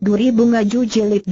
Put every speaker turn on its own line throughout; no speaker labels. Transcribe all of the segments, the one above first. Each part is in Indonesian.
Duri Bunga Ju 27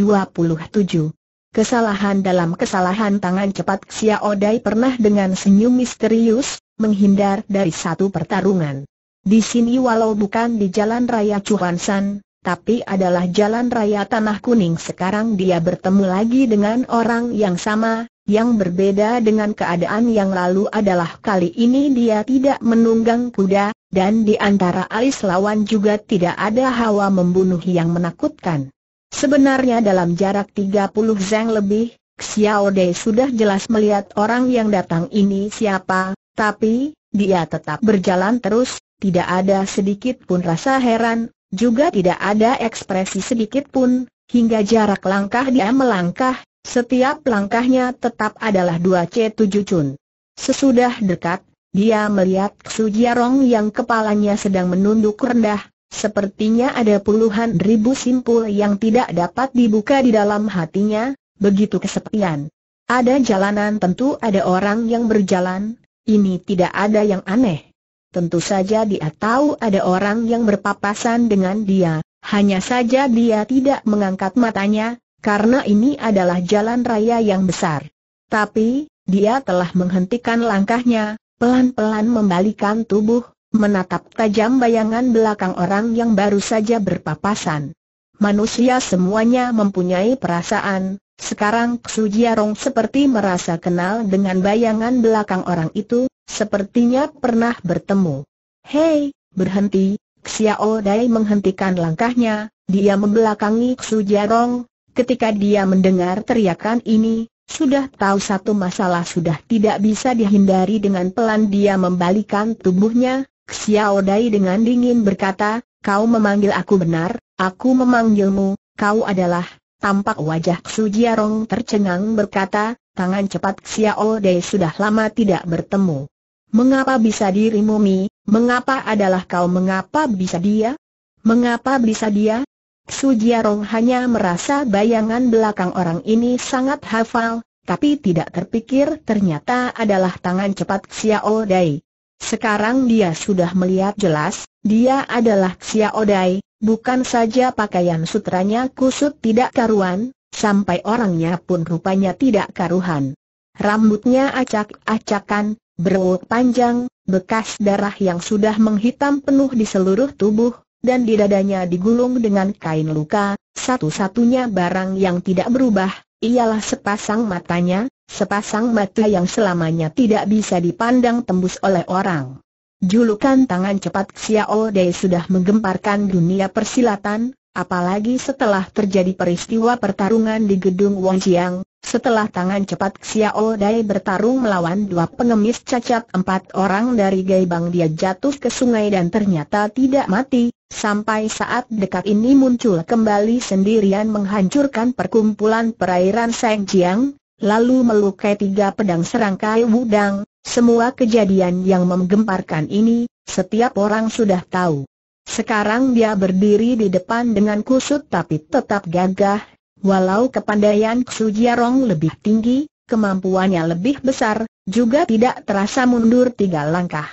Kesalahan dalam kesalahan tangan cepat Xia Odai pernah dengan senyum misterius, menghindar dari satu pertarungan. Di sini walau bukan di jalan raya Chuansan, tapi adalah jalan raya Tanah Kuning sekarang dia bertemu lagi dengan orang yang sama, yang berbeda dengan keadaan yang lalu adalah kali ini dia tidak menunggang kuda, dan di antara alis lawan juga tidak ada hawa membunuh yang menakutkan. Sebenarnya dalam jarak 30 zeng lebih, Xiao Dei sudah jelas melihat orang yang datang ini siapa, tapi, dia tetap berjalan terus, tidak ada sedikit pun rasa heran, juga tidak ada ekspresi sedikit pun, hingga jarak langkah dia melangkah, setiap langkahnya tetap adalah dua C7 cun. Sesudah dekat, dia melihat Sujiarong yang kepalanya sedang menunduk rendah, sepertinya ada puluhan ribu simpul yang tidak dapat dibuka di dalam hatinya, begitu kesepian. Ada jalanan tentu ada orang yang berjalan, ini tidak ada yang aneh. Tentu saja dia tahu ada orang yang berpapasan dengan dia, hanya saja dia tidak mengangkat matanya, karena ini adalah jalan raya yang besar. Tapi, dia telah menghentikan langkahnya, pelan-pelan membalikan tubuh, menatap tajam bayangan belakang orang yang baru saja berpapasan. Manusia semuanya mempunyai perasaan, sekarang Sujiarong seperti merasa kenal dengan bayangan belakang orang itu, sepertinya pernah bertemu. Hei, berhenti, Xiao Dai menghentikan langkahnya, dia membelakangi Sujiarong, ketika dia mendengar teriakan ini, sudah tahu satu masalah sudah tidak bisa dihindari dengan pelan dia membalikan tubuhnya, Xiao Dai dengan dingin berkata, kau memanggil aku benar, aku memanggilmu, kau adalah, tampak wajah Xu Jiarong tercengang berkata, tangan cepat Xiao Dai sudah lama tidak bertemu. Mengapa bisa dirimu Mi, mengapa adalah kau mengapa bisa dia? Mengapa bisa dia? Sujiarong hanya merasa bayangan belakang orang ini sangat hafal, tapi tidak terpikir ternyata adalah tangan cepat Xiao Dai. Sekarang dia sudah melihat jelas, dia adalah Xiao Dai, bukan saja pakaian sutranya kusut tidak karuan, sampai orangnya pun rupanya tidak karuhan. Rambutnya acak-acakan, berwuk panjang, bekas darah yang sudah menghitam penuh di seluruh tubuh, dan di dadanya digulung dengan kain luka, satu-satunya barang yang tidak berubah, ialah sepasang matanya, sepasang mata yang selamanya tidak bisa dipandang tembus oleh orang. Julukan tangan cepat Xiao Dei sudah menggemparkan dunia persilatan, Apalagi setelah terjadi peristiwa pertarungan di gedung Wang Jiang, setelah tangan cepat Xiao Dai bertarung melawan dua pengemis cacat empat orang dari Gaibang dia jatuh ke sungai dan ternyata tidak mati, sampai saat dekat ini muncul kembali sendirian menghancurkan perkumpulan perairan Seng Jiang, lalu melukai tiga pedang serangkai wudang, semua kejadian yang menggemparkan ini, setiap orang sudah tahu. Sekarang dia berdiri di depan dengan kusut tapi tetap gagah, walau kepandaian Jiarong lebih tinggi, kemampuannya lebih besar, juga tidak terasa mundur tiga langkah.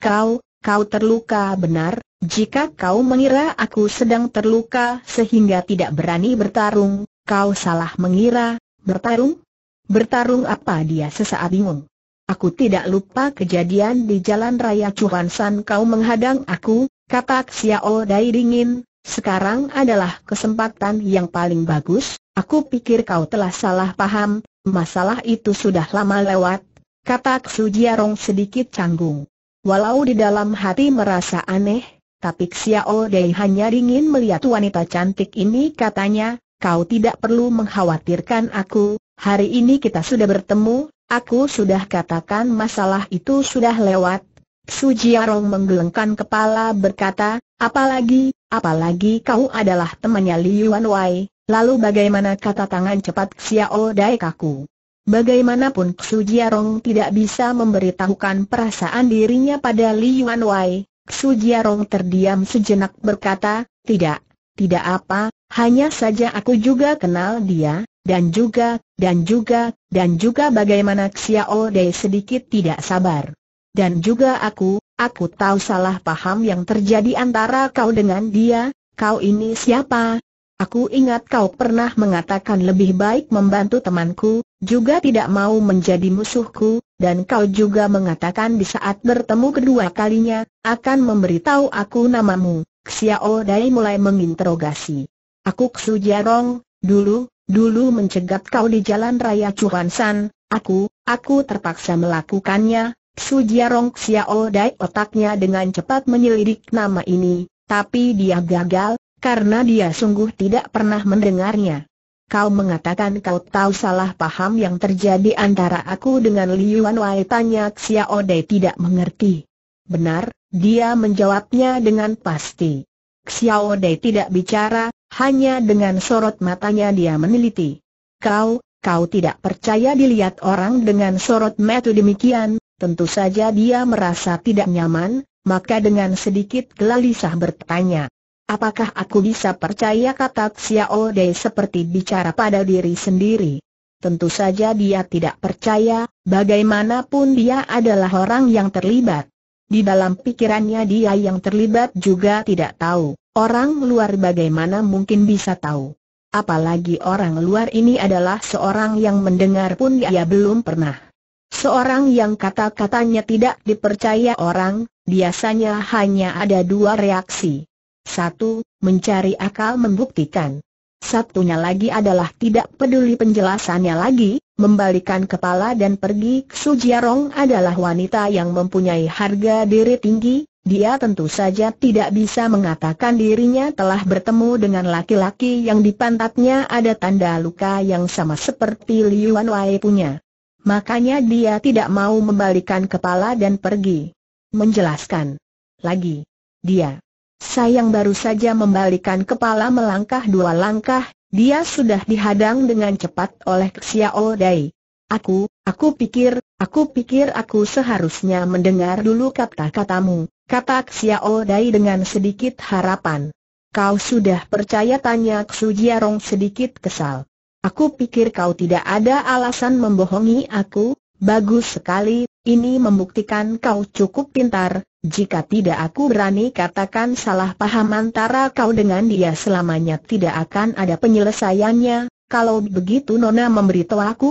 Kau, kau terluka benar, jika kau mengira aku sedang terluka sehingga tidak berani bertarung, kau salah mengira, bertarung? Bertarung apa dia sesaat bingung. Aku tidak lupa kejadian di jalan raya Cuhansan kau menghadang aku, Kata Xiao Dai dingin, sekarang adalah kesempatan yang paling bagus, aku pikir kau telah salah paham, masalah itu sudah lama lewat, kata Xu Jiarong sedikit canggung. Walau di dalam hati merasa aneh, tapi Xiao Dai hanya dingin melihat wanita cantik ini katanya, kau tidak perlu mengkhawatirkan aku, hari ini kita sudah bertemu, aku sudah katakan masalah itu sudah lewat, Sujiarong menggelengkan kepala berkata, apalagi, apalagi kau adalah temannya Liuan Wai, lalu bagaimana kata tangan cepat Xiao Dai kaku? Bagaimanapun Sujiarong tidak bisa memberitahukan perasaan dirinya pada Liuan Wai, Sujiarong terdiam sejenak berkata, tidak, tidak apa, hanya saja aku juga kenal dia, dan juga, dan juga, dan juga bagaimana Xiao Dai sedikit tidak sabar dan juga aku, aku tahu salah paham yang terjadi antara kau dengan dia, kau ini siapa? Aku ingat kau pernah mengatakan lebih baik membantu temanku, juga tidak mau menjadi musuhku, dan kau juga mengatakan di saat bertemu kedua kalinya, akan memberitahu aku namamu. Xiao Dai mulai menginterogasi. Aku Xu Jarong, dulu, dulu mencegat kau di jalan raya Chuan San, aku, aku terpaksa melakukannya, Su Jiarong Xiao Dai otaknya dengan cepat menyelidik nama ini, tapi dia gagal, karena dia sungguh tidak pernah mendengarnya. Kau mengatakan kau tahu salah paham yang terjadi antara aku dengan Liu Wai tanya Xiao Dai tidak mengerti. Benar, dia menjawabnya dengan pasti. Xiao Dai tidak bicara, hanya dengan sorot matanya dia meneliti. Kau, kau tidak percaya dilihat orang dengan sorot mata demikian, Tentu saja dia merasa tidak nyaman, maka dengan sedikit gelisah bertanya. Apakah aku bisa percaya kata Xiao Dei seperti bicara pada diri sendiri? Tentu saja dia tidak percaya, bagaimanapun dia adalah orang yang terlibat. Di dalam pikirannya dia yang terlibat juga tidak tahu, orang luar bagaimana mungkin bisa tahu. Apalagi orang luar ini adalah seorang yang mendengar pun dia belum pernah. Seorang yang kata-katanya tidak dipercaya orang, biasanya hanya ada dua reaksi. Satu, mencari akal membuktikan. Satunya lagi adalah tidak peduli penjelasannya lagi, membalikan kepala dan pergi. Su Jiarong adalah wanita yang mempunyai harga diri tinggi, dia tentu saja tidak bisa mengatakan dirinya telah bertemu dengan laki-laki yang di pantatnya ada tanda luka yang sama seperti Liu Wanwei punya makanya dia tidak mau membalikan kepala dan pergi. Menjelaskan lagi, dia sayang baru saja membalikan kepala melangkah dua langkah, dia sudah dihadang dengan cepat oleh Xiao Dai. Aku, aku pikir, aku pikir aku seharusnya mendengar dulu kata-katamu, kata Xiao Dai dengan sedikit harapan. Kau sudah percaya tanya Xu sedikit kesal. Aku pikir kau tidak ada alasan membohongi aku, bagus sekali, ini membuktikan kau cukup pintar, jika tidak aku berani katakan salah paham antara kau dengan dia selamanya tidak akan ada penyelesaiannya, kalau begitu Nona memberitahu aku?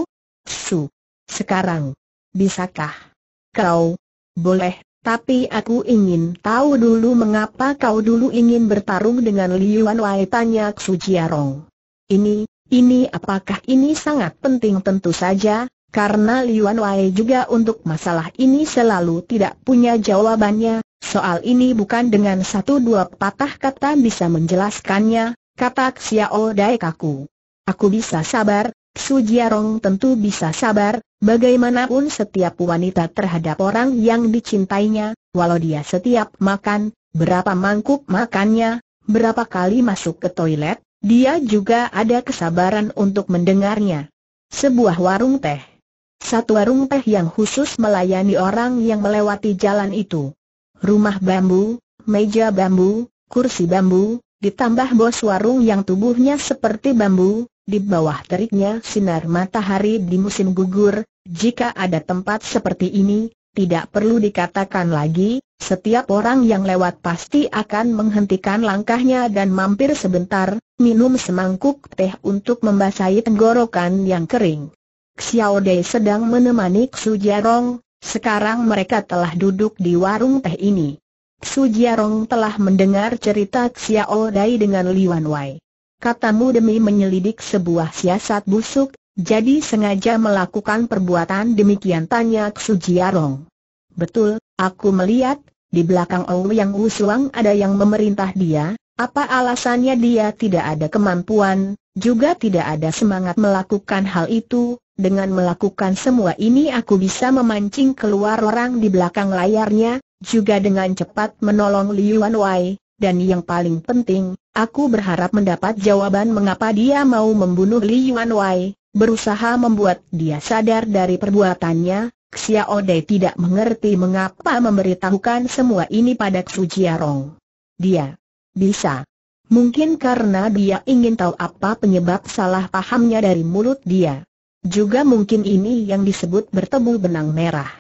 Su. Sekarang. Bisakah? Kau. Boleh, tapi aku ingin tahu dulu mengapa kau dulu ingin bertarung dengan Liu Wai tanya Su Jiarong. Ini, ini apakah ini sangat penting tentu saja, karena Liuan Wei juga untuk masalah ini selalu tidak punya jawabannya, soal ini bukan dengan satu dua patah kata bisa menjelaskannya, kata Xiao Dai kaku. Aku bisa sabar, Su Jiarong tentu bisa sabar, bagaimanapun setiap wanita terhadap orang yang dicintainya, walau dia setiap makan, berapa mangkuk makannya, berapa kali masuk ke toilet, dia juga ada kesabaran untuk mendengarnya. Sebuah warung teh. Satu warung teh yang khusus melayani orang yang melewati jalan itu. Rumah bambu, meja bambu, kursi bambu, ditambah bos warung yang tubuhnya seperti bambu, di bawah teriknya sinar matahari di musim gugur, jika ada tempat seperti ini, tidak perlu dikatakan lagi, setiap orang yang lewat pasti akan menghentikan langkahnya dan mampir sebentar, minum semangkuk teh untuk membasahi tenggorokan yang kering. Xiao Dei sedang menemani Xu Jiarong, sekarang mereka telah duduk di warung teh ini. Xu Jiarong telah mendengar cerita Xiao Dai dengan Li Wai. Katamu demi menyelidik sebuah siasat busuk, jadi sengaja melakukan perbuatan demikian tanya Xu Jiarong. Betul, aku melihat, di belakang Ouyang Yang Wusuang ada yang memerintah dia, apa alasannya dia tidak ada kemampuan, juga tidak ada semangat melakukan hal itu, dengan melakukan semua ini aku bisa memancing keluar orang di belakang layarnya, juga dengan cepat menolong Liu Wei, dan yang paling penting, aku berharap mendapat jawaban mengapa dia mau membunuh Liu Wei, berusaha membuat dia sadar dari perbuatannya, Xia Ode tidak mengerti mengapa memberitahukan semua ini pada Xu Jiarong. Dia bisa. Mungkin karena dia ingin tahu apa penyebab salah pahamnya dari mulut dia. Juga mungkin ini yang disebut bertemu benang merah.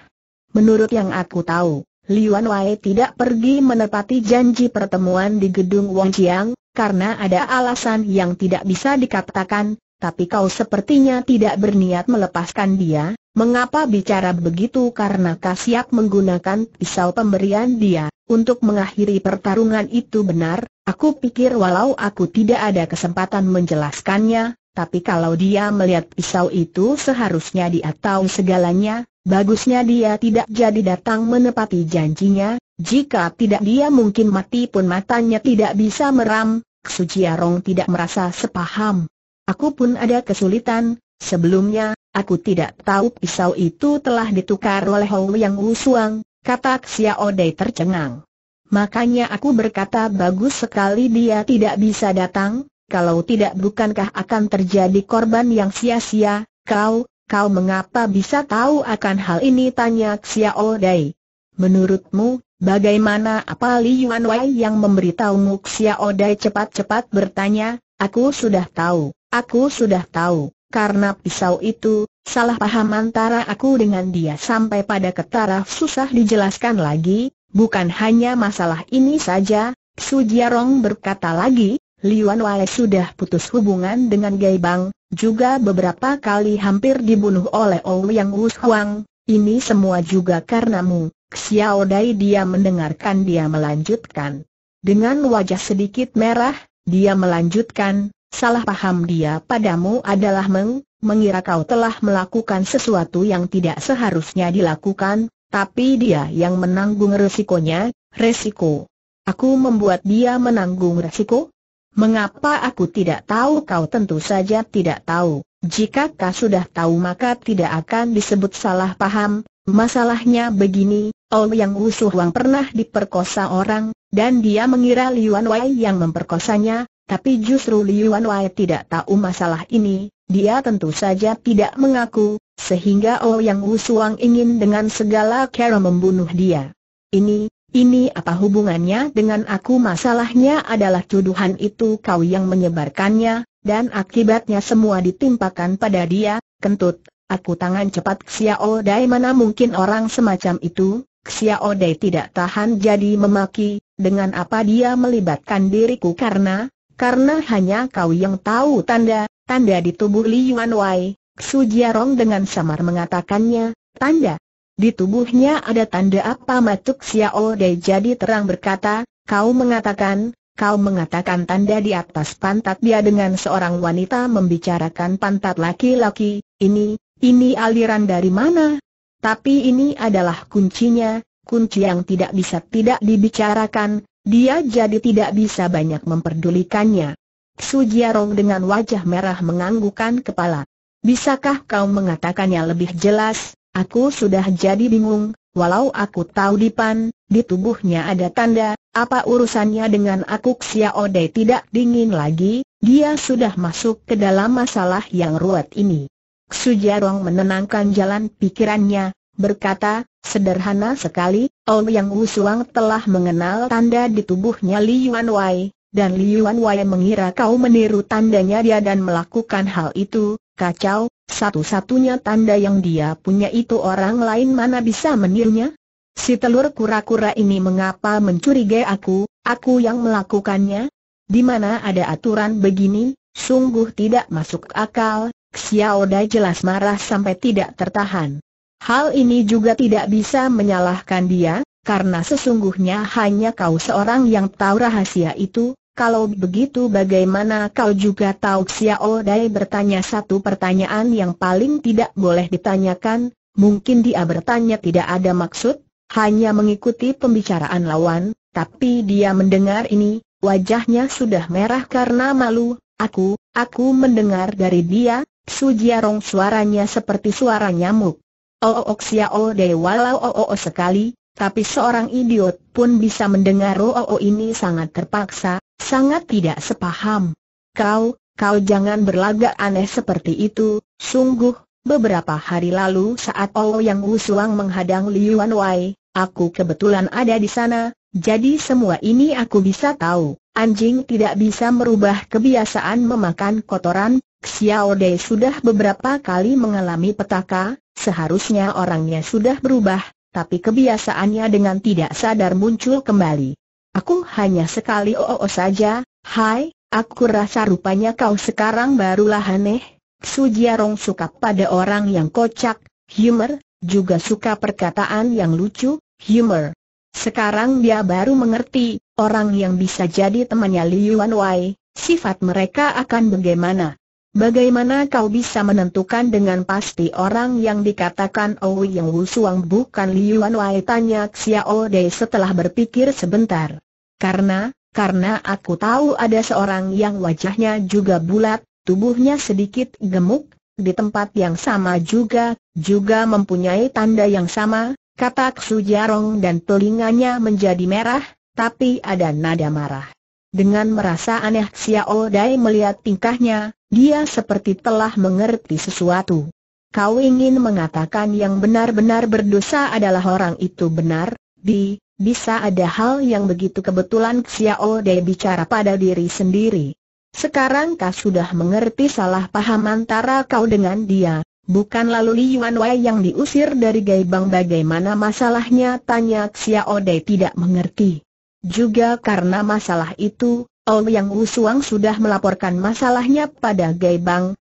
Menurut yang aku tahu, Liuan Wei tidak pergi menepati janji pertemuan di gedung Wang Jiang, karena ada alasan yang tidak bisa dikatakan, tapi kau sepertinya tidak berniat melepaskan dia, Mengapa bicara begitu? Karena Kasiak menggunakan pisau pemberian dia untuk mengakhiri pertarungan itu benar. Aku pikir walau aku tidak ada kesempatan menjelaskannya, tapi kalau dia melihat pisau itu seharusnya dia tahu segalanya. Bagusnya dia tidak jadi datang menepati janjinya. Jika tidak dia mungkin mati pun matanya tidak bisa meram. Suciarong tidak merasa sepaham. Aku pun ada kesulitan. Sebelumnya, Aku tidak tahu pisau itu telah ditukar oleh Hou Yang Wusuang, kata Xiao Dei tercengang. Makanya aku berkata bagus sekali dia tidak bisa datang, kalau tidak bukankah akan terjadi korban yang sia-sia, kau, kau mengapa bisa tahu akan hal ini tanya Xiao Dei. Menurutmu, bagaimana apa Li Yuan Wei yang memberitahumu Xiao Dai cepat-cepat bertanya, aku sudah tahu, aku sudah tahu karena pisau itu, salah paham antara aku dengan dia sampai pada ketaraf susah dijelaskan lagi, bukan hanya masalah ini saja, Su Sujiarong berkata lagi, Liuan Wale sudah putus hubungan dengan Gai Bang, juga beberapa kali hampir dibunuh oleh yang Ouyang Huang. ini semua juga karenamu, Xiao Dai dia mendengarkan dia melanjutkan. Dengan wajah sedikit merah, dia melanjutkan, Salah paham dia padamu adalah meng, mengira kau telah melakukan sesuatu yang tidak seharusnya dilakukan, tapi dia yang menanggung resikonya, resiko. Aku membuat dia menanggung resiko? Mengapa aku tidak tahu kau tentu saja tidak tahu. Jika kau sudah tahu maka tidak akan disebut salah paham, Masalahnya begini, Ol Yang Usuh Wang pernah diperkosa orang, dan dia mengira Liuan Wei yang memperkosanya, tapi justru Liu Anwai tidak tahu masalah ini, dia tentu saja tidak mengaku, sehingga Ouyang oh Wusuang ingin dengan segala cara membunuh dia. Ini, ini apa hubungannya dengan aku masalahnya adalah tuduhan itu kau yang menyebarkannya, dan akibatnya semua ditimpakan pada dia, kentut. Aku tangan cepat Xiao Dai mana mungkin orang semacam itu, Xiao Dai tidak tahan jadi memaki, dengan apa dia melibatkan diriku karena, karena hanya kau yang tahu tanda, tanda di tubuh Li Yuan Wai, Su Jiarong dengan samar mengatakannya, tanda. Di tubuhnya ada tanda apa Matuk Xiao Dei jadi terang berkata, kau mengatakan, kau mengatakan tanda di atas pantat dia dengan seorang wanita membicarakan pantat laki-laki, ini, ini aliran dari mana? Tapi ini adalah kuncinya, kunci yang tidak bisa tidak dibicarakan, dia jadi tidak bisa banyak memperdulikannya. Su Jiarong dengan wajah merah menganggukkan kepala. Bisakah kau mengatakannya lebih jelas? Aku sudah jadi bingung, walau aku tahu di pan, di tubuhnya ada tanda, apa urusannya dengan aku Xiao Dei tidak dingin lagi, dia sudah masuk ke dalam masalah yang ruwet ini. Su Jiarong menenangkan jalan pikirannya, berkata, Sederhana sekali, Ouyang Wusuang telah mengenal tanda di tubuhnya Li Yuan Wai, dan Li Yuan Wai mengira kau meniru tandanya dia dan melakukan hal itu, kacau, satu-satunya tanda yang dia punya itu orang lain mana bisa menirunya? Si telur kura-kura ini mengapa mencurigai aku, aku yang melakukannya? Di mana ada aturan begini, sungguh tidak masuk akal, Xiao Dai jelas marah sampai tidak tertahan. Hal ini juga tidak bisa menyalahkan dia, karena sesungguhnya hanya kau seorang yang tahu rahasia itu, kalau begitu bagaimana kau juga tahu Xiao Dai bertanya satu pertanyaan yang paling tidak boleh ditanyakan, mungkin dia bertanya tidak ada maksud, hanya mengikuti pembicaraan lawan, tapi dia mendengar ini, wajahnya sudah merah karena malu, aku, aku mendengar dari dia, Sujiarong suaranya seperti suara nyamuk. Oh oh xiao oh, oh, deh walau oh, oh oh sekali, tapi seorang idiot pun bisa mendengar oh oh ini sangat terpaksa, sangat tidak sepaham. Kau, kau jangan berlagak aneh seperti itu, sungguh, beberapa hari lalu saat ooo yang Wusuang menghadang Liuan Wanwei, aku kebetulan ada di sana, jadi semua ini aku bisa tahu. Anjing tidak bisa merubah kebiasaan memakan kotoran, Xiao Dei sudah beberapa kali mengalami petaka, seharusnya orangnya sudah berubah, tapi kebiasaannya dengan tidak sadar muncul kembali. Aku hanya sekali oo saja, hai, aku rasa rupanya kau sekarang barulah aneh. Su Sujiarong suka pada orang yang kocak, humor, juga suka perkataan yang lucu, humor. Sekarang dia baru mengerti, orang yang bisa jadi temannya Liu Wai, sifat mereka akan bagaimana. Bagaimana kau bisa menentukan dengan pasti orang yang dikatakan Owi Yang Wusuang bukan Liuan Wai? Tanya Xiao Dei setelah berpikir sebentar. Karena, karena aku tahu ada seorang yang wajahnya juga bulat, tubuhnya sedikit gemuk, di tempat yang sama juga, juga mempunyai tanda yang sama, kata Xu Sujarong dan telinganya menjadi merah, tapi ada nada marah. Dengan merasa aneh Xiao Dai melihat tingkahnya, dia seperti telah mengerti sesuatu. Kau ingin mengatakan yang benar-benar berdosa adalah orang itu benar, Di, bisa ada hal yang begitu kebetulan Xiao Dai bicara pada diri sendiri. Sekarang kau sudah mengerti salah paham antara kau dengan dia, bukan lalu Li Yuan Wei yang diusir dari Gai Gaibang bagaimana masalahnya tanya Xiao Dai tidak mengerti. Juga karena masalah itu, Yang Wusuang sudah melaporkan masalahnya pada Gai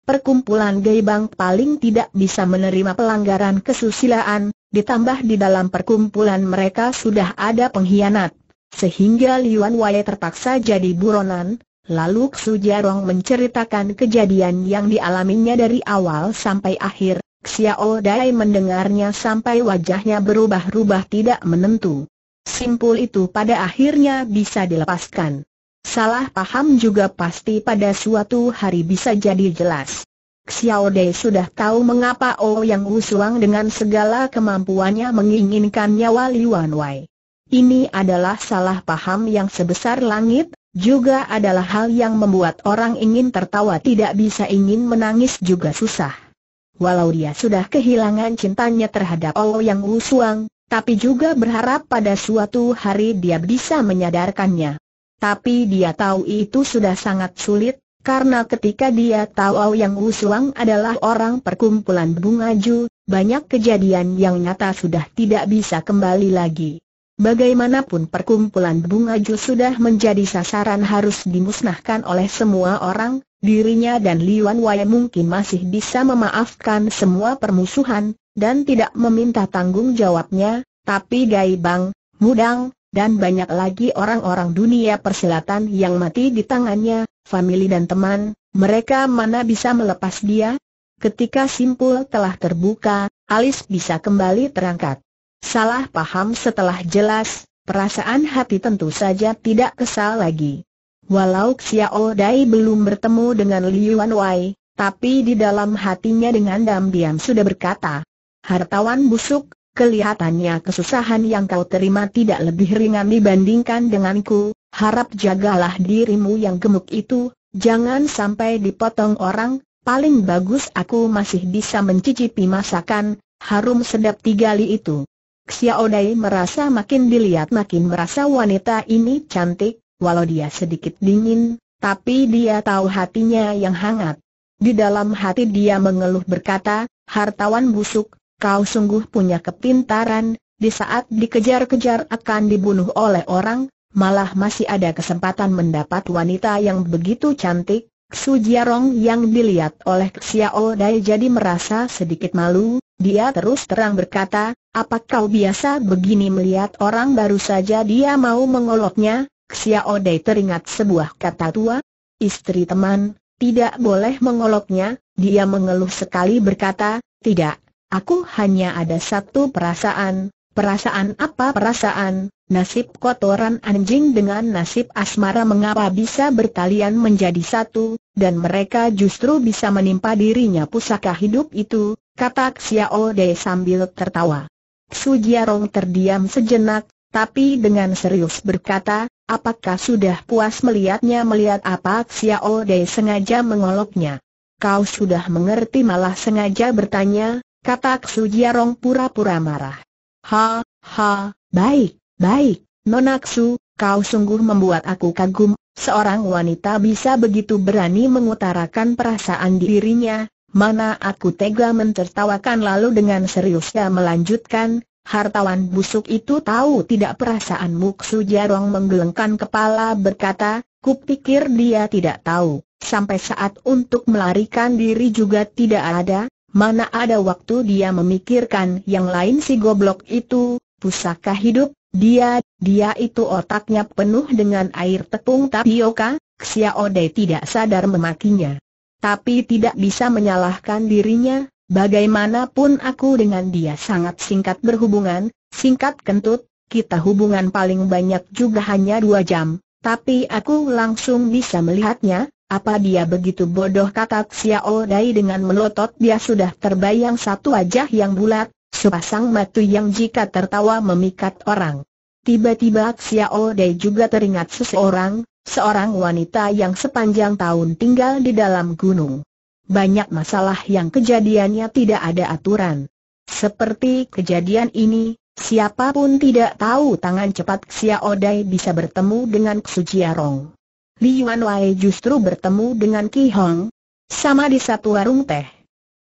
perkumpulan Gai paling tidak bisa menerima pelanggaran kesusilaan, ditambah di dalam perkumpulan mereka sudah ada pengkhianat. Sehingga Liuan Wai terpaksa jadi buronan, lalu Xu Jiarong menceritakan kejadian yang dialaminya dari awal sampai akhir, Xiao Dai mendengarnya sampai wajahnya berubah-ubah tidak menentu simpul itu pada akhirnya bisa dilepaskan. Salah paham juga pasti pada suatu hari bisa jadi jelas. Xiao Dei sudah tahu mengapa Oh Yang Wusuang dengan segala kemampuannya menginginkan nyawa Wan Wei. Ini adalah salah paham yang sebesar langit, juga adalah hal yang membuat orang ingin tertawa tidak bisa ingin menangis juga susah. Walau dia sudah kehilangan cintanya terhadap Oh Yang Wusuang, tapi juga berharap pada suatu hari dia bisa menyadarkannya. Tapi dia tahu itu sudah sangat sulit, karena ketika dia tahu yang Usuang adalah orang perkumpulan Bungaju, banyak kejadian yang nyata sudah tidak bisa kembali lagi. Bagaimanapun perkumpulan Bungaju sudah menjadi sasaran harus dimusnahkan oleh semua orang, dirinya dan Liwan Wai mungkin masih bisa memaafkan semua permusuhan, dan tidak meminta tanggung jawabnya, tapi Gai Bang, Mudang, dan banyak lagi orang-orang dunia persilatan yang mati di tangannya, famili dan teman, mereka mana bisa melepas dia? Ketika simpul telah terbuka, alis bisa kembali terangkat. Salah paham setelah jelas, perasaan hati tentu saja tidak kesal lagi. Walau Xiao oh Dai belum bertemu dengan Liu Wanwei, tapi di dalam hatinya dengan diam-diam sudah berkata, Hartawan busuk, kelihatannya kesusahan yang kau terima tidak lebih ringan dibandingkan denganku, harap jagalah dirimu yang gemuk itu, jangan sampai dipotong orang, paling bagus aku masih bisa mencicipi masakan, harum sedap tiga li itu. Xiao Dai merasa makin dilihat makin merasa wanita ini cantik, walau dia sedikit dingin, tapi dia tahu hatinya yang hangat. Di dalam hati dia mengeluh berkata, hartawan busuk, kau sungguh punya kepintaran, di saat dikejar-kejar akan dibunuh oleh orang, malah masih ada kesempatan mendapat wanita yang begitu cantik, Su Jiarong yang dilihat oleh Xiao Dai jadi merasa sedikit malu, dia terus terang berkata, apa kau biasa begini melihat orang baru saja dia mau mengoloknya? Xiao Dai teringat sebuah kata tua, istri teman, tidak boleh mengoloknya, dia mengeluh sekali berkata, tidak, Aku hanya ada satu perasaan, perasaan apa perasaan, nasib kotoran anjing dengan nasib asmara mengapa bisa bertalian menjadi satu, dan mereka justru bisa menimpa dirinya pusaka hidup itu, kata Xiao De sambil tertawa. Su Jiarong terdiam sejenak, tapi dengan serius berkata, apakah sudah puas melihatnya melihat apa Xiao De sengaja mengoloknya? Kau sudah mengerti malah sengaja bertanya, kata Ksu Jiarong pura-pura marah. Ha, ha, baik, baik, Nona Ksu, kau sungguh membuat aku kagum, seorang wanita bisa begitu berani mengutarakan perasaan dirinya, mana aku tega mentertawakan lalu dengan seriusnya melanjutkan, Hartawan busuk itu tahu tidak perasaanmu Ksu Jiarong menggelengkan kepala berkata, kupikir dia tidak tahu, sampai saat untuk melarikan diri juga tidak ada, Mana ada waktu dia memikirkan yang lain si goblok itu, pusaka hidup, dia, dia itu otaknya penuh dengan air tepung tapioka, Xiaodai tidak sadar memakinya. Tapi tidak bisa menyalahkan dirinya, bagaimanapun aku dengan dia sangat singkat berhubungan, singkat kentut, kita hubungan paling banyak juga hanya dua jam, tapi aku langsung bisa melihatnya, apa dia begitu bodoh kata Xiao oh Dai dengan melotot dia sudah terbayang satu wajah yang bulat, sepasang mata yang jika tertawa memikat orang. Tiba-tiba Xiao oh Dai juga teringat seseorang, seorang wanita yang sepanjang tahun tinggal di dalam gunung. Banyak masalah yang kejadiannya tidak ada aturan. Seperti kejadian ini, siapapun tidak tahu tangan cepat Xiao oh Dai bisa bertemu dengan Xu Jiarong. Li Yuan Wei justru bertemu dengan Ki Hong. Sama di satu warung teh.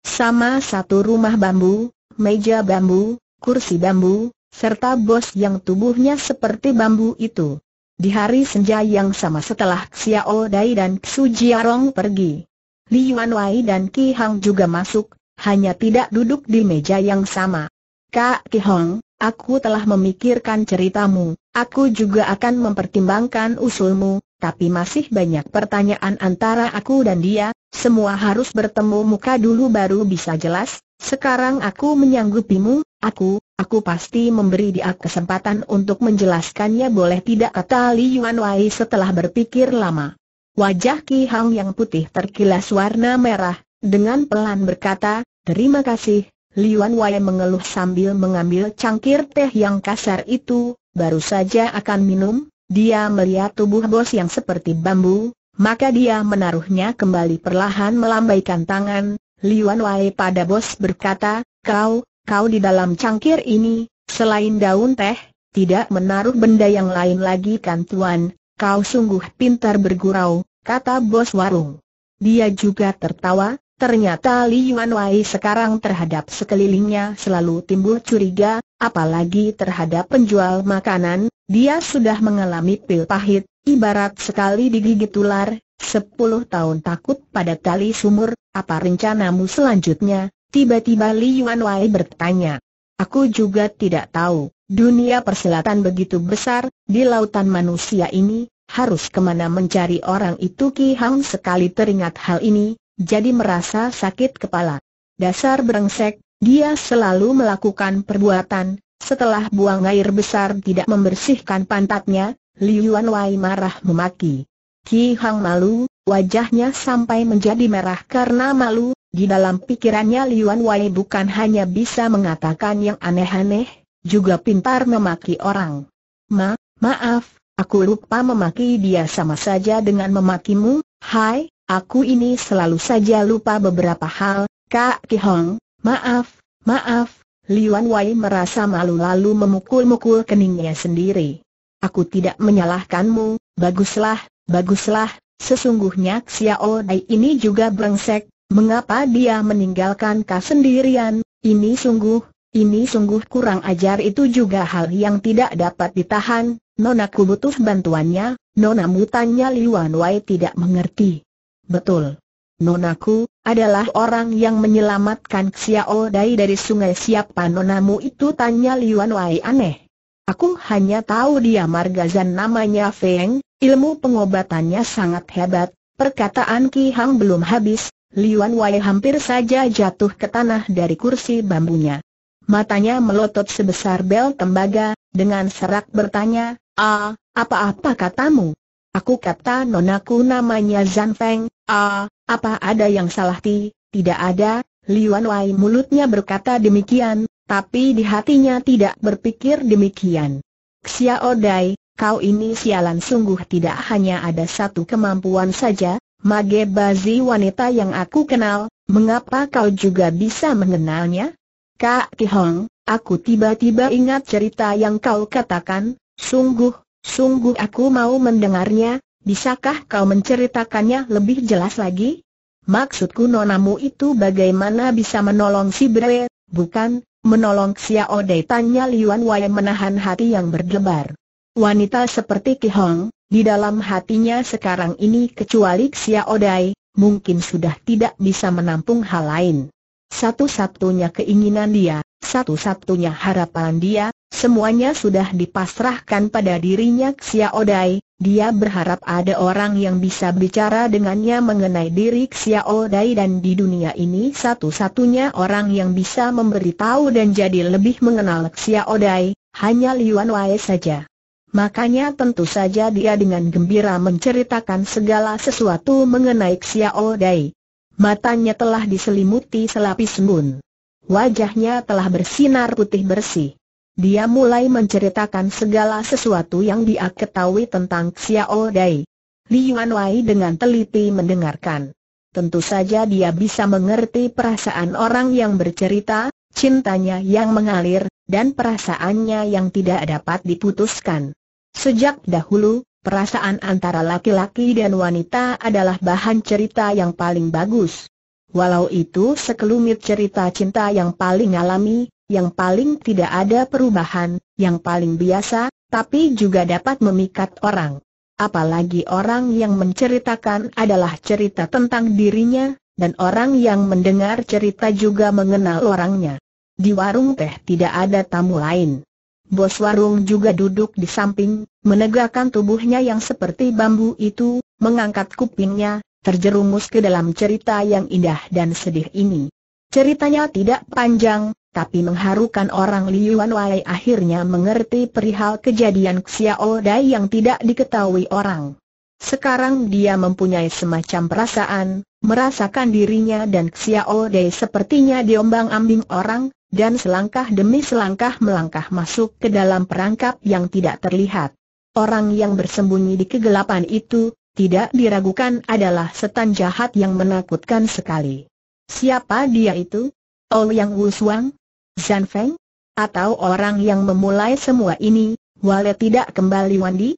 Sama satu rumah bambu, meja bambu, kursi bambu, serta bos yang tubuhnya seperti bambu itu. Di hari senja yang sama setelah Xiao Dai dan Xu Jiarong pergi, Li Yuan Wei dan Ki Hong juga masuk, hanya tidak duduk di meja yang sama. Kak Ki Hong, aku telah memikirkan ceritamu, aku juga akan mempertimbangkan usulmu, tapi masih banyak pertanyaan antara aku dan dia, semua harus bertemu muka dulu baru bisa jelas, sekarang aku menyanggupimu, aku, aku pasti memberi dia kesempatan untuk menjelaskannya boleh tidak kata Li Yuan Wei setelah berpikir lama. Wajah Ki Hang yang putih terkilas warna merah, dengan pelan berkata, terima kasih, Yuan Wai mengeluh sambil mengambil cangkir teh yang kasar itu, baru saja akan minum, dia melihat tubuh bos yang seperti bambu, maka dia menaruhnya kembali perlahan melambaikan tangan. Liuan Wei pada bos berkata, kau, kau di dalam cangkir ini, selain daun teh, tidak menaruh benda yang lain lagi kan tuan, kau sungguh pintar bergurau, kata bos warung. Dia juga tertawa, ternyata Liuan Wei sekarang terhadap sekelilingnya selalu timbul curiga, apalagi terhadap penjual makanan, dia sudah mengalami pil pahit, ibarat sekali digigit ular, sepuluh tahun takut pada tali sumur, apa rencanamu selanjutnya? Tiba-tiba Li Yuan Wei bertanya. Aku juga tidak tahu, dunia persilatan begitu besar, di lautan manusia ini, harus kemana mencari orang itu Ki Hang sekali teringat hal ini, jadi merasa sakit kepala. Dasar berengsek, dia selalu melakukan perbuatan, setelah buang air besar tidak membersihkan pantatnya, Liu Wai marah memaki. Ki Hang malu, wajahnya sampai menjadi merah karena malu, di dalam pikirannya Liu Wai bukan hanya bisa mengatakan yang aneh-aneh, juga pintar memaki orang. Ma, maaf, aku lupa memaki dia sama saja dengan memakimu, hai, aku ini selalu saja lupa beberapa hal, Kak Ki Hong, maaf, maaf, Liuan Wei merasa malu lalu memukul-mukul keningnya sendiri. Aku tidak menyalahkanmu, baguslah, baguslah, sesungguhnya Xiao Dai ini juga brengsek, mengapa dia meninggalkan kau sendirian, ini sungguh, ini sungguh kurang ajar itu juga hal yang tidak dapat ditahan, aku butuh bantuannya, nonamu tanya Liuan Wei tidak mengerti. Betul. Nonaku, adalah orang yang menyelamatkan Xiao Dai dari sungai siapa nonamu itu tanya Liuan Wai aneh. Aku hanya tahu dia margazan namanya Feng, ilmu pengobatannya sangat hebat, perkataan Ki Hang belum habis, Liuan Wai hampir saja jatuh ke tanah dari kursi bambunya. Matanya melotot sebesar bel tembaga, dengan serak bertanya, Ah, apa-apa katamu? Aku kata nonaku namanya Zan Feng, Ah, apa ada yang salah ti? Tidak ada, Liuan Wai mulutnya berkata demikian, tapi di hatinya tidak berpikir demikian. Xiao Dai, kau ini sialan sungguh tidak hanya ada satu kemampuan saja, Mage Bazi wanita yang aku kenal, mengapa kau juga bisa mengenalnya? Kak Kihong, aku tiba-tiba ingat cerita yang kau katakan, sungguh, sungguh aku mau mendengarnya, Bisakah kau menceritakannya lebih jelas lagi? Maksudku nonamu itu bagaimana bisa menolong si Bre, bukan, menolong Xiao Dei tanya Liuan Wei menahan hati yang berdebar. Wanita seperti Ki Hong, di dalam hatinya sekarang ini kecuali Xiao Dei, mungkin sudah tidak bisa menampung hal lain. Satu-satunya keinginan dia, satu-satunya harapan dia, semuanya sudah dipasrahkan pada dirinya Xiao dia berharap ada orang yang bisa bicara dengannya mengenai diri Xiao Dai dan di dunia ini satu-satunya orang yang bisa memberitahu dan jadi lebih mengenal Xiao Dai, hanya Liuan Wei saja. Makanya tentu saja dia dengan gembira menceritakan segala sesuatu mengenai Xiao Dai. Matanya telah diselimuti selapis embun. Wajahnya telah bersinar putih bersih. Dia mulai menceritakan segala sesuatu yang dia ketahui tentang Xiao Dai. Yuan Wei dengan teliti mendengarkan. Tentu saja dia bisa mengerti perasaan orang yang bercerita, cintanya yang mengalir, dan perasaannya yang tidak dapat diputuskan. Sejak dahulu, perasaan antara laki-laki dan wanita adalah bahan cerita yang paling bagus. Walau itu sekelumit cerita cinta yang paling alami, yang paling tidak ada perubahan, yang paling biasa, tapi juga dapat memikat orang. Apalagi orang yang menceritakan adalah cerita tentang dirinya, dan orang yang mendengar cerita juga mengenal orangnya. Di warung teh tidak ada tamu lain. Bos warung juga duduk di samping, menegakkan tubuhnya yang seperti bambu itu, mengangkat kupingnya, terjerumus ke dalam cerita yang indah dan sedih ini. Ceritanya tidak panjang, tapi mengharukan orang Liuan Wai akhirnya mengerti perihal kejadian Xiao Dai yang tidak diketahui orang. Sekarang dia mempunyai semacam perasaan, merasakan dirinya dan Xiao Dai sepertinya diombang-ambing orang, dan selangkah demi selangkah melangkah masuk ke dalam perangkap yang tidak terlihat. Orang yang bersembunyi di kegelapan itu, tidak diragukan adalah setan jahat yang menakutkan sekali. Siapa dia itu? Oh Yang Wuswang? Zhan Feng? Atau orang yang memulai semua ini, Wale tidak kembali Wandi?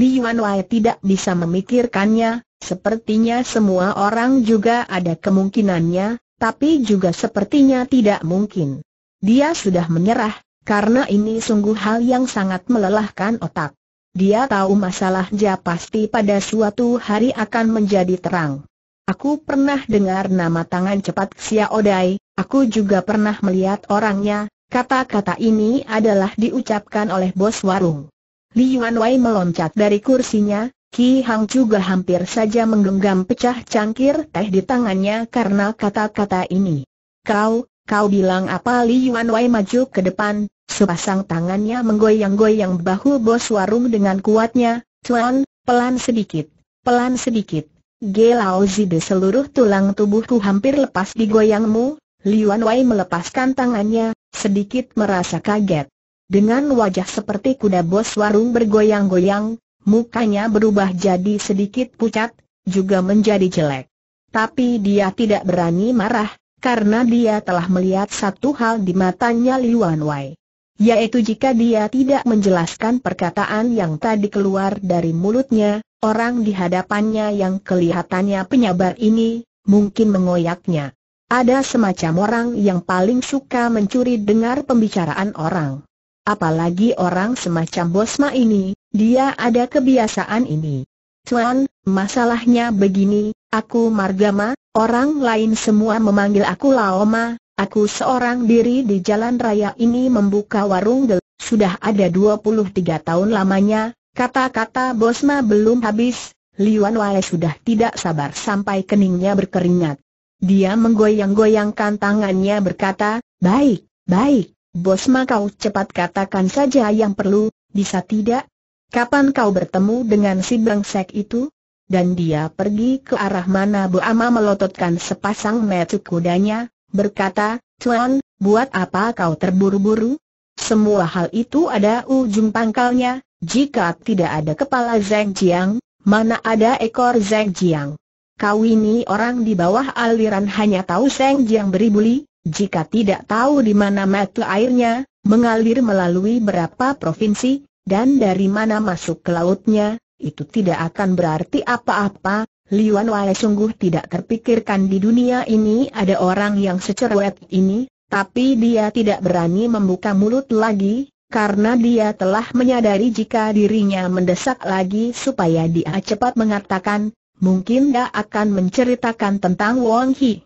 Liuan Wai tidak bisa memikirkannya, sepertinya semua orang juga ada kemungkinannya, tapi juga sepertinya tidak mungkin. Dia sudah menyerah, karena ini sungguh hal yang sangat melelahkan otak. Dia tahu masalahnya pasti pada suatu hari akan menjadi terang. Aku pernah dengar nama tangan cepat Xia Odai, aku juga pernah melihat orangnya, kata-kata ini adalah diucapkan oleh bos warung. Li Yuan Wei meloncat dari kursinya, Ki Hang juga hampir saja menggenggam pecah cangkir teh di tangannya karena kata-kata ini. Kau, kau bilang apa Li Yuan Wei maju ke depan, sepasang tangannya menggoyang-goyang bahu bos warung dengan kuatnya, Cuan, pelan sedikit, pelan sedikit. G. Laozi di seluruh tulang tubuhku hampir lepas digoyangmu, Liuan Wei melepaskan tangannya, sedikit merasa kaget. Dengan wajah seperti kuda bos warung bergoyang-goyang, mukanya berubah jadi sedikit pucat, juga menjadi jelek. Tapi dia tidak berani marah, karena dia telah melihat satu hal di matanya Liuan Wei yaitu jika dia tidak menjelaskan perkataan yang tadi keluar dari mulutnya, orang di hadapannya yang kelihatannya penyabar ini, mungkin mengoyaknya. Ada semacam orang yang paling suka mencuri dengar pembicaraan orang. Apalagi orang semacam Bosma ini, dia ada kebiasaan ini. Tuan, masalahnya begini, aku Margama, orang lain semua memanggil aku Laoma, Aku seorang diri di jalan raya ini membuka warung gel, sudah ada 23 tahun lamanya, kata-kata Bosma belum habis, Liuan Wae sudah tidak sabar sampai keningnya berkeringat. Dia menggoyang-goyangkan tangannya berkata, baik, baik, Bosma kau cepat katakan saja yang perlu, bisa tidak? Kapan kau bertemu dengan si bangsek itu? Dan dia pergi ke arah mana Bu Ama melototkan sepasang metu kudanya, berkata, Tuan, buat apa kau terburu-buru? Semua hal itu ada ujung pangkalnya, jika tidak ada kepala Zeng Jiang, mana ada ekor Zeng Jiang? Kau ini orang di bawah aliran hanya tahu Zeng Jiang beribuli, jika tidak tahu di mana mata airnya, mengalir melalui berapa provinsi, dan dari mana masuk ke lautnya, itu tidak akan berarti apa-apa, Liuan Wale sungguh tidak terpikirkan di dunia ini ada orang yang secerewet ini, tapi dia tidak berani membuka mulut lagi, karena dia telah menyadari jika dirinya mendesak lagi supaya dia cepat mengatakan, mungkin dia akan menceritakan tentang Wong Hi.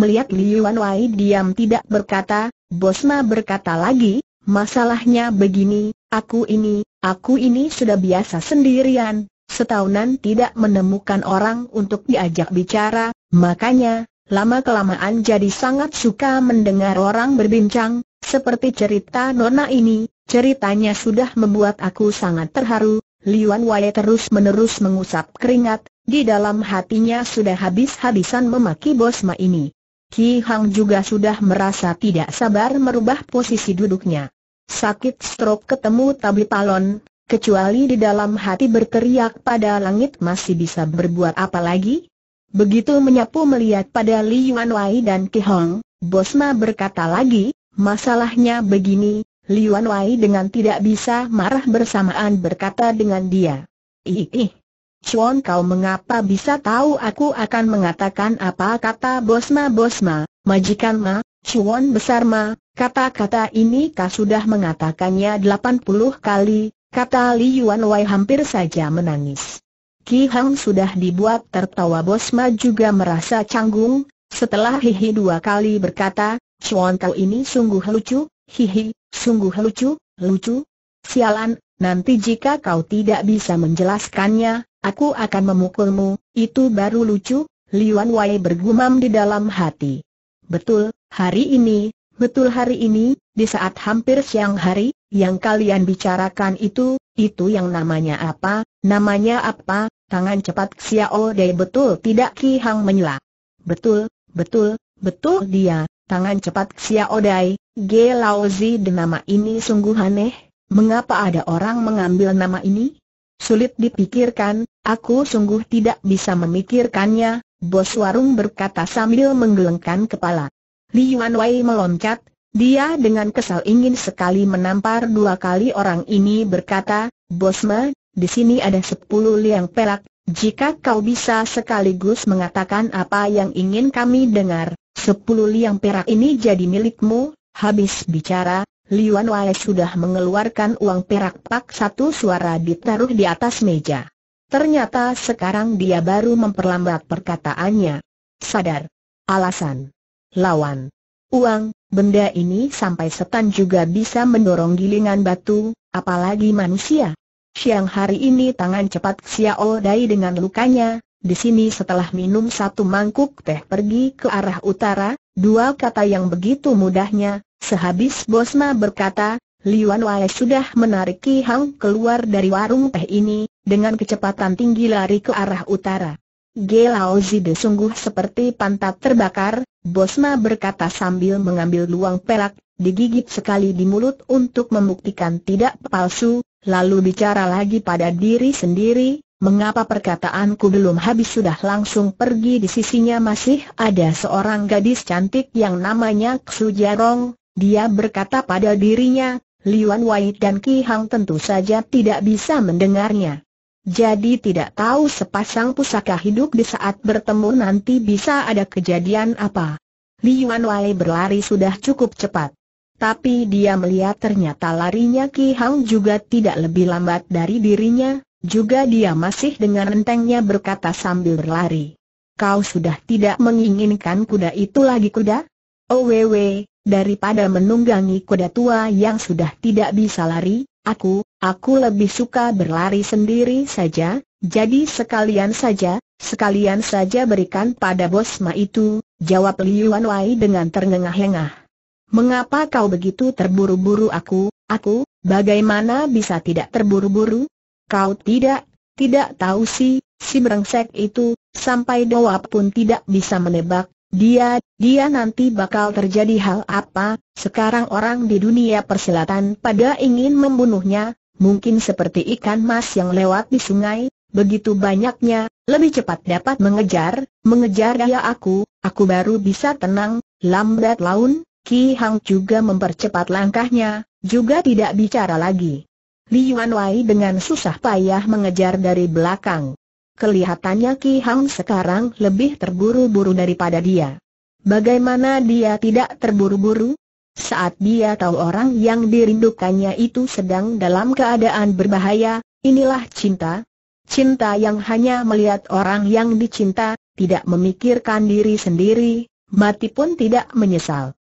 Melihat Liuan Wai diam tidak berkata, Bosma berkata lagi, masalahnya begini, aku ini, aku ini sudah biasa sendirian, setahunan tidak menemukan orang untuk diajak bicara, makanya, lama-kelamaan jadi sangat suka mendengar orang berbincang, seperti cerita Nona ini, ceritanya sudah membuat aku sangat terharu, Liuan Wai terus-menerus mengusap keringat, di dalam hatinya sudah habis-habisan memaki Bosma ini. Ki Hang juga sudah merasa tidak sabar merubah posisi duduknya. Sakit stroke ketemu Tabi Palon, kecuali di dalam hati berteriak pada langit masih bisa berbuat apa lagi? Begitu menyapu melihat pada Li Yuan Wai dan Ki Hong, Bosma berkata lagi, masalahnya begini, Li Yuan Wai dengan tidak bisa marah bersamaan berkata dengan dia. Ih, ih. Chuan kau mengapa bisa tahu aku akan mengatakan apa kata Bosma Bosma, majikan ma, Chuan besar ma, kata-kata ini kau sudah mengatakannya 80 kali, kata Li Yuan Wei hampir saja menangis. Ki Hang sudah dibuat tertawa Bosma juga merasa canggung, setelah hihi dua kali berkata, Chuan kau ini sungguh lucu, hihi, sungguh lucu, lucu. Sialan, nanti jika kau tidak bisa menjelaskannya, aku akan memukulmu, itu baru lucu, Li Yuan Wei bergumam di dalam hati. Betul, hari ini, betul hari ini, di saat hampir siang hari, yang kalian bicarakan itu, itu yang namanya apa, namanya apa, tangan cepat Xiao oh Dei betul tidak Ki Hang menyela. Betul, betul, betul dia, tangan cepat Xiao oh Dei, Ge Lao Zi de nama ini sungguh aneh, mengapa ada orang mengambil nama ini? Sulit dipikirkan, aku sungguh tidak bisa memikirkannya, bos warung berkata sambil menggelengkan kepala. Li Yuan Wei meloncat, dia dengan kesal ingin sekali menampar dua kali orang ini berkata, Bosma, di sini ada sepuluh liang perak, jika kau bisa sekaligus mengatakan apa yang ingin kami dengar, sepuluh liang perak ini jadi milikmu, habis bicara, Liuan Wai sudah mengeluarkan uang perak pak satu suara ditaruh di atas meja. Ternyata sekarang dia baru memperlambat perkataannya. Sadar. Alasan. Lawan. Uang, benda ini sampai setan juga bisa mendorong gilingan batu, apalagi manusia. Siang hari ini tangan cepat Xiao Dai dengan lukanya, di sini setelah minum satu mangkuk teh pergi ke arah utara, dua kata yang begitu mudahnya, sehabis Bosma berkata, Liuan Wai sudah menarik Ki Hang keluar dari warung teh ini, dengan kecepatan tinggi lari ke arah utara. Gelaozide sungguh seperti pantat terbakar, Bosma berkata sambil mengambil luang pelak digigit sekali di mulut untuk membuktikan tidak palsu, lalu bicara lagi pada diri sendiri, mengapa perkataanku belum habis sudah langsung pergi di sisinya masih ada seorang gadis cantik yang namanya Ksu Jarong, dia berkata pada dirinya, Liuan Wai dan Ki Hang tentu saja tidak bisa mendengarnya. Jadi tidak tahu sepasang pusaka hidup di saat bertemu nanti bisa ada kejadian apa. Li Yuan Wei berlari sudah cukup cepat. Tapi dia melihat ternyata larinya Ki Hang juga tidak lebih lambat dari dirinya, juga dia masih dengan entengnya berkata sambil berlari. Kau sudah tidak menginginkan kuda itu lagi kuda? Oh Owewe, daripada menunggangi kuda tua yang sudah tidak bisa lari, Aku, aku lebih suka berlari sendiri saja, jadi sekalian saja, sekalian saja berikan pada bos bosma itu, jawab Liu Wai dengan terengah engah Mengapa kau begitu terburu-buru aku, aku, bagaimana bisa tidak terburu-buru? Kau tidak, tidak tahu sih, si brengsek itu, sampai doa pun tidak bisa menebak, dia, dia nanti bakal terjadi hal apa, sekarang orang di dunia perselatan pada ingin membunuhnya, mungkin seperti ikan mas yang lewat di sungai, begitu banyaknya, lebih cepat dapat mengejar, mengejar dia aku, aku baru bisa tenang, lambat laun, Ki Hang juga mempercepat langkahnya, juga tidak bicara lagi. Li Yuan Wei dengan susah payah mengejar dari belakang. Kelihatannya Ki Hang sekarang lebih terburu-buru daripada dia. Bagaimana dia tidak terburu-buru? Saat dia tahu orang yang dirindukannya itu sedang dalam keadaan berbahaya, inilah cinta. Cinta yang hanya melihat orang yang dicinta, tidak memikirkan diri sendiri, mati pun tidak menyesal.